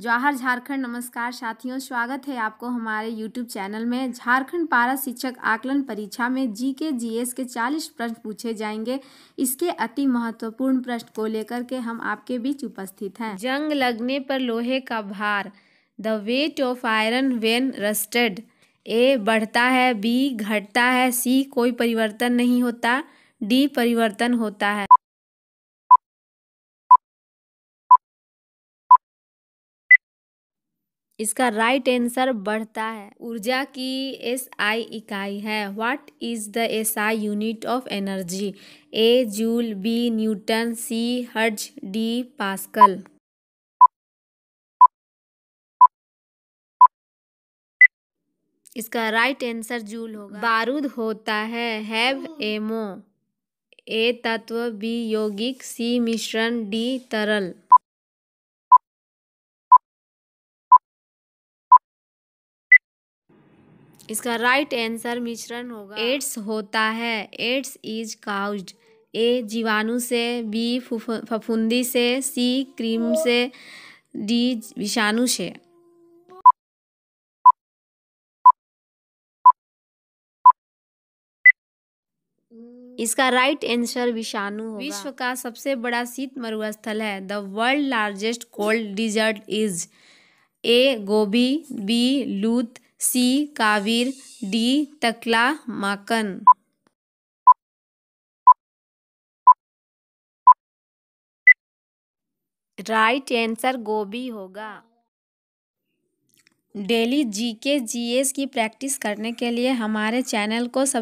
जवाहर झारखंड नमस्कार साथियों स्वागत है आपको हमारे यूट्यूब चैनल में झारखंड पारा शिक्षक आकलन परीक्षा में जी के जी एस के चालीस प्रश्न पूछे जाएंगे इसके अति महत्वपूर्ण प्रश्न को लेकर के हम आपके बीच उपस्थित हैं जंग लगने पर लोहे का भार the weight of iron when rusted A बढ़ता है बी घटता है सी कोई परिवर्तन नहीं होता डी परिवर्तन होता है इसका राइट आंसर बढ़ता है ऊर्जा की एस आई इकाई है what is the S I unit of energy A joule B newton C hertz D pascal इसका राइट आंसर जूल होगा बारूद होता है हैव एमो ए तत्व बी यौगिक सी मिश्रण डी तरल इसका राइट आंसर मिश्रण होगा एड्स होता है एड्स इज काउज ए जीवाणु से बी फफूंदी से सी क्रीम से डी विषाणु से इसका राइट आंसर विषाणु होगा विश्व का सबसे बड़ा शीत मरुस्थल है the world largest cold desert is A Gobi B लूथ C काविर D तकला माकन राइट आंसर गोभी होगा डेली जीके जीएस की प्रैक्टिस करने के लिए हमारे चैनल को सब